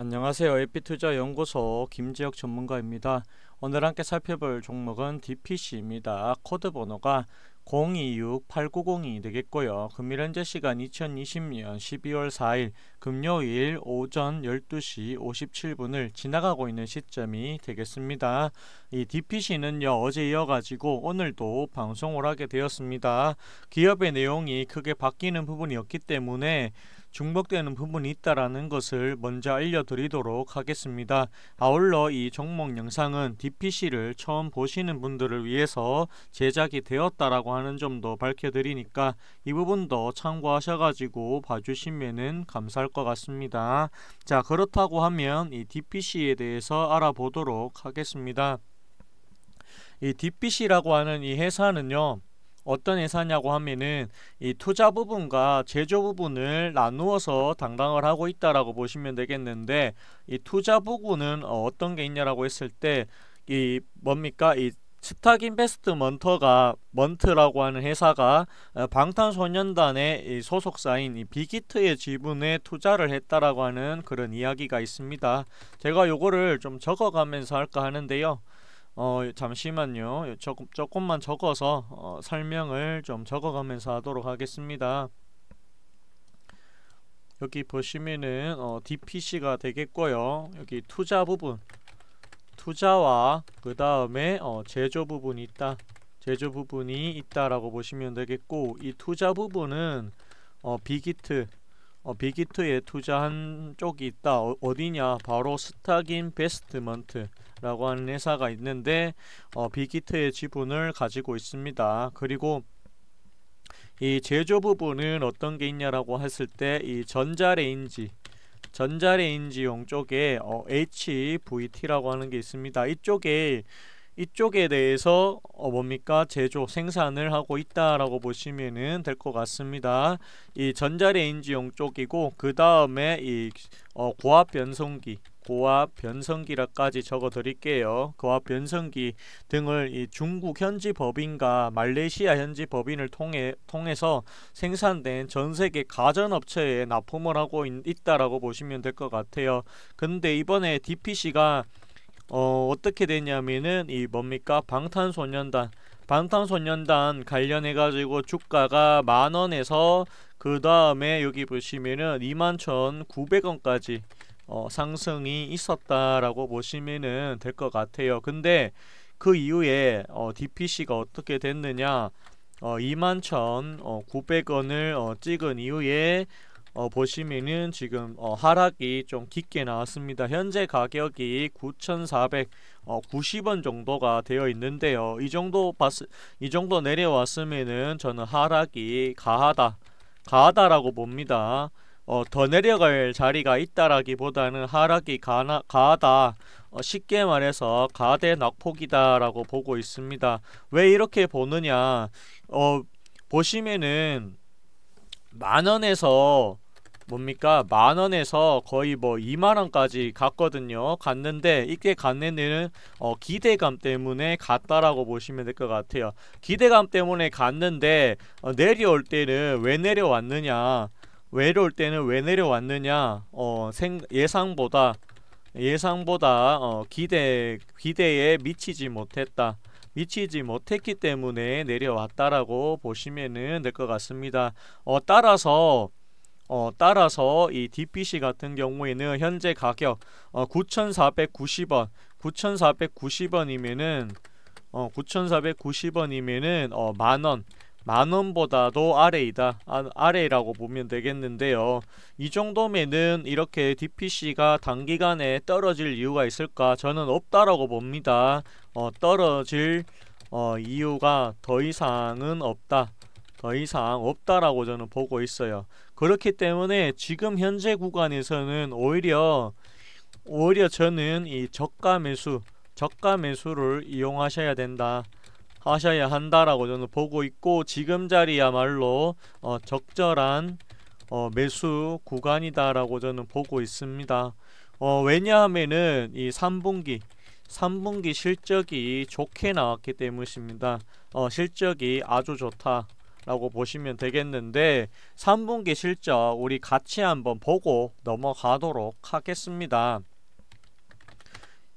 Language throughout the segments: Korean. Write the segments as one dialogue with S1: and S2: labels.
S1: 안녕하세요. 에피투자 연구소 김지혁 전문가입니다. 오늘 함께 살펴볼 종목은 DPC입니다. 코드 번호가 026890이 되겠고요. 금일 현재 시간 2020년 12월 4일 금요일 오전 12시 57분을 지나가고 있는 시점이 되겠습니다. 이 DPC는요 어제 이어가지고 오늘도 방송을 하게 되었습니다. 기업의 내용이 크게 바뀌는 부분이었기 때문에 중복되는 부분이 있다라는 것을 먼저 알려드리도록 하겠습니다. 아울러 이 종목 영상은 DPC를 처음 보시는 분들을 위해서 제작이 되었다라고 하는 점도 밝혀드리니까 이 부분도 참고하셔가지고 봐주시면 감사할 것 같습니다. 자 그렇다고 하면 이 DPC에 대해서 알아보도록 하겠습니다. 이 DPC라고 하는 이 회사는요. 어떤 회사냐고 하면은 이 투자 부분과 제조 부분을 나누어서 담당을 하고 있다라고 보시면 되겠는데 이 투자 부분은 어, 어떤 게 있냐라고 했을 때 이 뭡니까 이 스탁 인베스트먼터가 먼트라고 하는 회사가 어, 방탄소년단의 소속사인 비기트의 지분에 투자를 했다라고 하는 그런 이야기가 있습니다. 제가 요거를 좀 적어가면서 할까 하는데요. 어, 잠시만요. 조, 조금만 적어서 어, 설명을 좀 적어가면서 하도록 하겠습니다. 여기 보시면은 어, DPC가 되겠고요. 여기 투자 부분, 투자와 그 다음에 어, 제조 부분이 있다. 제조 부분이 있다라고 보시면 되겠고 이 투자 부분은 어, 비기트, 어, 비기트에 투자한 쪽이 있다. 어, 어디냐? 바로 스타긴 베스트먼트. 라고 하는 회사가 있는데 어, 빅히트의 지분을 가지고 있습니다. 그리고 이 제조 부분은 어떤 게 있냐라고 했을 때 이 전자레인지 전자레인지용 쪽에 어, HVT라고 하는 게 있습니다. 이쪽에 이쪽에 대해서 어, 뭡니까 제조 생산을 하고 있다라고 보시면될 것 같습니다. 이 전자레인지용 쪽이고 그 다음에 이 어, 고압 변성기 고와 변성기라까지 적어 드릴게요. 고와 변성기 등을 이 중국 현지 법인과 말레이시아 현지 법인을 통해 통해서 생산된 전 세계 가전 업체에 납품을 하고 있, 다라고 보시면 될 것 같아요. 근데 이번에 DPC가 어, 어떻게 되냐면은 이 뭡니까? 방탄소년단 방탄소년단 관련해 가지고 주가가 만원에서 그 다음에 여기 보시면은 21,900원까지 어, 상승이 있었다라고 보시면될 것 같아요. 근데 그 이후에 어, DPC가 어떻게 됐느냐 어, 21,900원을 어, 어, 찍은 이후에 어, 보시면은 지금 어, 하락이 좀 깊게 나왔습니다. 현재 가격이 9,490원 어, 정도가 되어 있는데요. 이 정도 봤, 이 정도 내려왔으면은 저는 하락이 가하다, 가하다라고 봅니다. 어, 더 내려갈 자리가 있다라기보다는 하락이 가나, 가하다 어, 쉽게 말해서 가대 낙폭이다라고 보고 있습니다. 왜 이렇게 보느냐 어, 보시면은 만원에서 뭡니까 만원에서 거의 뭐 2만원까지 갔거든요 갔는데 이게 갔는 데는 어, 기대감 때문에 갔다라고 보시면 될 것 같아요 기대감 때문에 갔는데 어, 내려올 때는 왜 내려왔느냐 외로울 때는 왜 내려왔느냐 어, 생, 예상보다 예상보다 어, 기대 기대에 미치지 못했다 미치지 못했기 때문에 내려왔다라고 보시면될 것 같습니다 어, 따라서 어, 따라서 이 DPC 같은 경우에는 현재 가격 어, 9,490원 9,490원이면은 어, 9,490원이면은 어, 만원 만원보다도 아래이다 아, 아래라고 보면 되겠는데요 이 정도면은 이렇게 DPC가 단기간에 떨어질 이유가 있을까 저는 없다라고 봅니다 어, 떨어질 어, 이유가 더 이상은 없다 더 이상 없다라고 저는 보고 있어요 그렇기 때문에 지금 현재 구간에서는 오히려 오히려 저는 이 저가 매수 저가 매수를 이용하셔야 된다 하셔야 한다라고 저는 보고 있고 지금 자리야말로 어, 적절한 어, 매수 구간이다라고 저는 보고 있습니다. 어, 왜냐하면은 이 3분기 3분기 실적이 좋게 나왔기 때문입니다. 어, 실적이 아주 좋다. 라고 보시면 되겠는데 3분기 실적 우리 같이 한번 보고 넘어가도록 하겠습니다.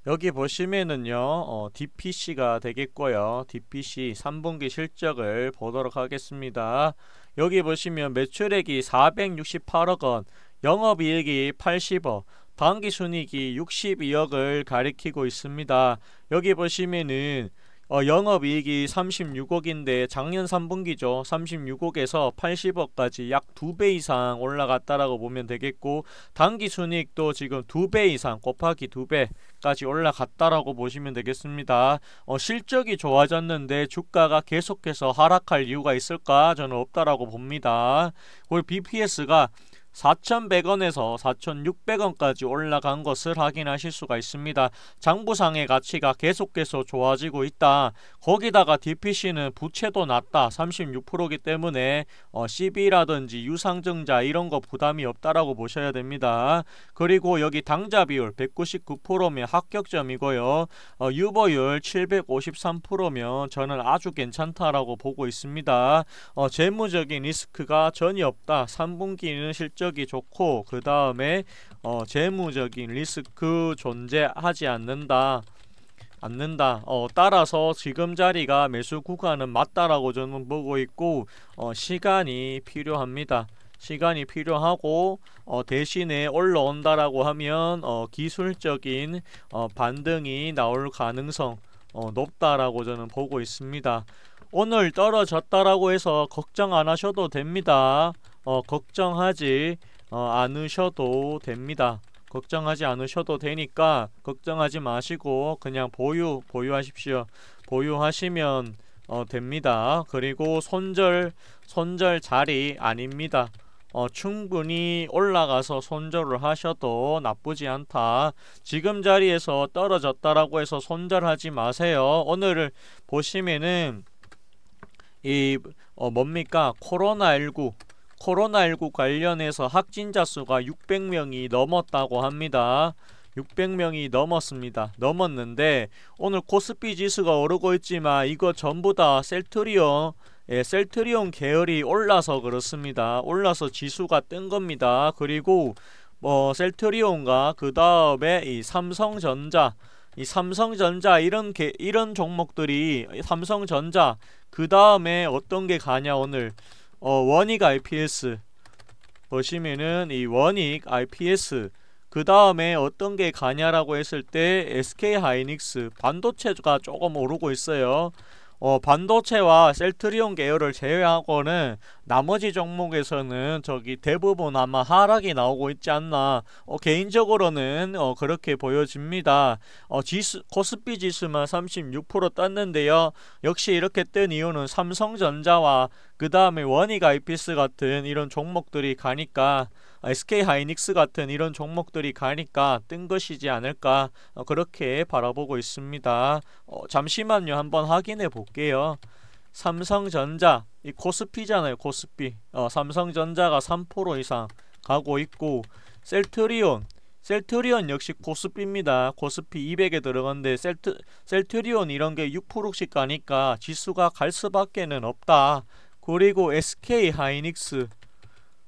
S1: 여기 보시면은요 어, DPC가 되겠고요 DPC 3분기 실적을 보도록 하겠습니다 여기 보시면 매출액이 468억원 영업이익이 80억 당기순이익이 62억을 가리키고 있습니다 여기 보시면은 어, 영업이익이 36억인데 작년 3분기죠. 36억에서 80억까지 약 2배 이상 올라갔다라고 보면 되겠고 당기 순이익도 지금 2배 이상 곱하기 2배까지 올라갔다라고 보시면 되겠습니다. 어, 실적이 좋아졌는데 주가가 계속해서 하락할 이유가 있을까? 저는 없다라고 봅니다. 그리고 BPS가 4,100원에서 4,600원까지 올라간 것을 확인하실 수가 있습니다. 장부상의 가치가 계속해서 좋아지고 있다. 거기다가 DPC는 부채도 낮다. 36%이기 때문에 어, CB라든지 유상증자 이런 거 부담이 없다라고 보셔야 됩니다. 그리고 여기 당자 비율 199%면 합격점이고요. 어, 유보율 753%면 저는 아주 괜찮다라고 보고 있습니다. 어, 재무적인 리스크가 전혀 없다. 3분기는 실제 실적이 좋고 그 다음에 어, 재무적인 리스크 존재하지 않는다. 않는다. 어, 따라서 지금 자리가 매수 구간은 맞다라고 저는 보고 있고 어, 시간이 필요합니다. 시간이 필요하고 어, 대신에 올라온다라고 하면 어, 기술적인 어, 반등이 나올 가능성 어, 높다라고 저는 보고 있습니다. 오늘 떨어졌다라고 해서 걱정 안 하셔도 됩니다. 어, 걱정하지 어, 않으셔도 됩니다. 걱정하지 않으셔도 되니까 걱정하지 마시고 그냥 보유 보유하십시오. 보유하시면 어, 됩니다. 그리고 손절 손절 자리 아닙니다. 어, 충분히 올라가서 손절을 하셔도 나쁘지 않다. 지금 자리에서 떨어졌다라고 해서 손절하지 마세요. 오늘을 보시면은 이 어, 뭡니까? 코로나19 코로나19 관련해서 확진자 수가 600명이 넘었다고 합니다. 600명이 넘었습니다. 넘었는데 오늘 코스피 지수가 오르고 있지만 이거 전부 다 셀트리온 예, 셀트리온 계열이 올라서 그렇습니다. 올라서 지수가 뜬 겁니다. 그리고 뭐 셀트리온과 그 다음에 이 삼성전자 이 삼성전자 이런 게, 이런 종목들이 삼성전자 그 다음에 어떤 게 가냐 오늘 어, 원익 IPS 보시면은 이 원익 IPS 그 다음에 어떤 게 가냐라고 했을 때 SK 하이닉스 반도체가 조금 오르고 있어요. 어, 반도체와 셀트리온 계열을 제외하고는 나머지 종목에서는 저기 대부분 아마 하락이 나오고 있지 않나 어, 개인적으로는 어, 그렇게 보여집니다. 어, 지수, 코스피 지수만 36% 떴는데요. 역시 이렇게 뜬 이유는 삼성전자와 그 다음에 원익 IPS 같은 이런 종목들이 가니까 SK 하이닉스 같은 이런 종목들이 가니까 뜬 것이지 않을까 어, 그렇게 바라보고 있습니다. 어, 잠시만요. 한번 확인해 볼게요. 삼성전자 이 코스피잖아요. 코스피. 어, 삼성전자가 3% 이상 가고 있고 셀트리온 셀트리온 역시 코스피입니다. 코스피 200에 들어갔는데 셀트, 셀트리온 이런 게 6%씩 가니까 지수가 갈 수밖에는 없다. 그리고 SK 하이닉스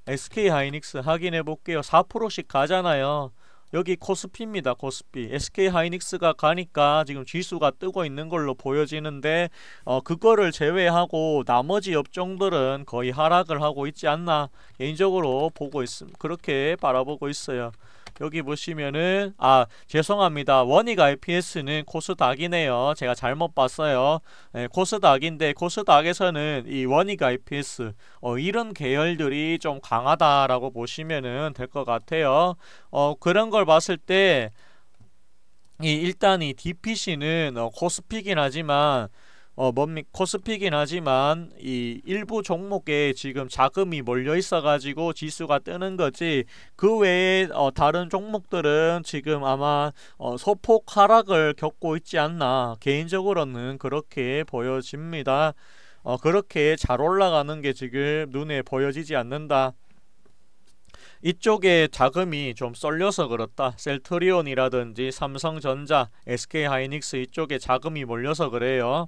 S1: SK 하이닉스 확인해 볼게요. 4%씩 가잖아요. 여기 코스피입니다. 코스피. SK 하이닉스가 가니까 지금 지수가 뜨고 있는 걸로 보여지는데 어, 그거를 제외하고 나머지 업종들은 거의 하락을 하고 있지 않나 개인적으로 보고 있음. 그렇게 바라보고 있어요. 여기 보시면은 아 죄송합니다 원익 IPS는 코스닥이네요 제가 잘못 봤어요 네, 코스닥인데 코스닥에서는 이 원익 IPS 어, 이런 계열들이 좀 강하다라고 보시면은 될 것 같아요 어 그런 걸 봤을 때 이 일단 이 DPC는 어, 코스피긴 하지만 어, 뭡니까 코스피긴 하지만 이 일부 종목에 지금 자금이 몰려 있어 가지고 지수가 뜨는 거지 그 외에 어, 다른 종목들은 지금 아마 어, 소폭 하락을 겪고 있지 않나 개인적으로는 그렇게 보여집니다 어, 그렇게 잘 올라가는 게 지금 눈에 보여지지 않는다 이쪽에 자금이 좀 쏠려서 그렇다. 셀트리온이라든지 삼성전자, SK하이닉스 이쪽에 자금이 몰려서 그래요.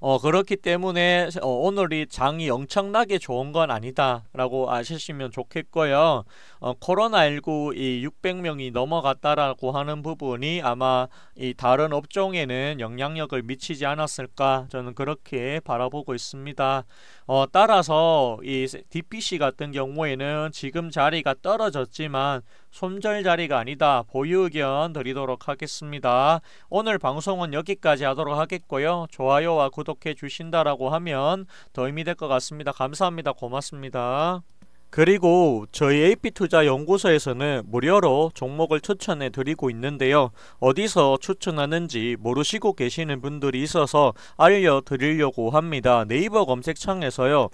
S1: 어, 그렇기 때문에 어, 오늘이 장이 엄청나게 좋은 건 아니다라고 아시면 좋겠고요. 어, 코로나19 이 600명이 넘어갔다라고 하는 부분이 아마 이 다른 업종에는 영향력을 미치지 않았을까 저는 그렇게 바라보고 있습니다. 어, 따라서 이 DPC 같은 경우에는 지금 자리가 떨어졌지만 손절 자리가 아니다 보유 의견 드리도록 하겠습니다. 오늘 방송은 여기까지 하도록 하겠고요. 좋아요와 구독 구독해 주신다라고 하면 더 의미 될것 같습니다. 감사합니다. 고맙습니다. 그리고 저희 AP투자연구소에서는 무료로 종목을 추천해 드리고 있는데요. 어디서 추천하는지 모르시고 계시는 분들이 있어서 알려드리려고 합니다. 네이버 검색창에서요.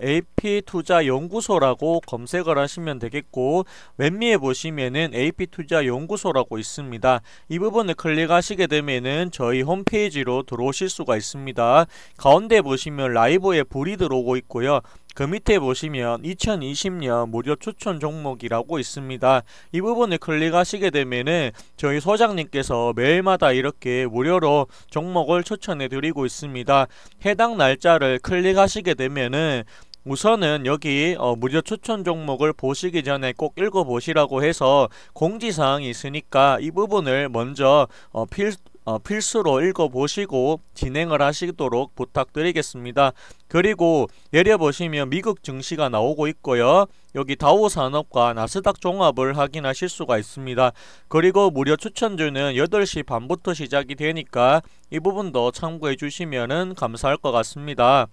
S1: AP투자연구소라고 검색을 하시면 되겠고 왼미에 보시면은 AP투자연구소라고 있습니다. 이 부분을 클릭하시게 되면은 저희 홈페이지로 들어오실 수가 있습니다. 가운데 보시면 라이브에 불이 들어오고 있고요. 그 밑에 보시면 2020년 무료 추천 종목이라고 있습니다. 이 부분을 클릭하시게 되면은 저희 소장님께서 매일마다 이렇게 무료로 종목을 추천해 드리고 있습니다. 해당 날짜를 클릭하시게 되면은 우선은 여기 어, 무료 추천 종목을 보시기 전에 꼭 읽어보시라고 해서 공지사항이 있으니까 이 부분을 먼저 어, 필, 어, 필수로 읽어보시고 진행을 하시도록 부탁드리겠습니다. 그리고 내려보시면 미국 증시가 나오고 있고요. 여기 다우 산업과 나스닥 종합을 확인하실 수가 있습니다. 그리고 무료 추천주는 8시 반부터 시작이 되니까 이 부분도 참고해 주시면 감사할 것 같습니다.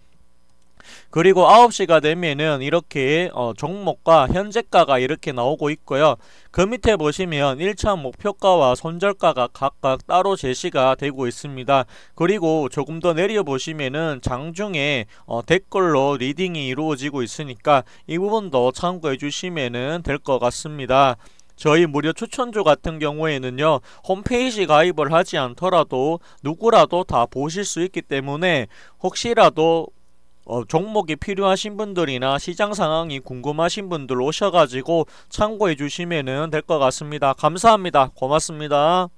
S1: 그리고 9시가 되면은 이렇게 어 종목과 현재가가 이렇게 나오고 있고요. 그 밑에 보시면 1차 목표가와 손절가가 각각 따로 제시가 되고 있습니다. 그리고 조금 더 내려 보시면은 장중에 어 댓글로 리딩이 이루어지고 있으니까 이 부분도 참고해 주시면될 것 같습니다. 저희 무료 추천주 같은 경우에는요 홈페이지 가입을 하지 않더라도 누구라도 다 보실 수 있기 때문에 혹시라도 어, 종목이 필요하신 분들이나 시장 상황이 궁금하신 분들 오셔가지고 참고해 주시면 될 것 같습니다. 감사합니다. 고맙습니다.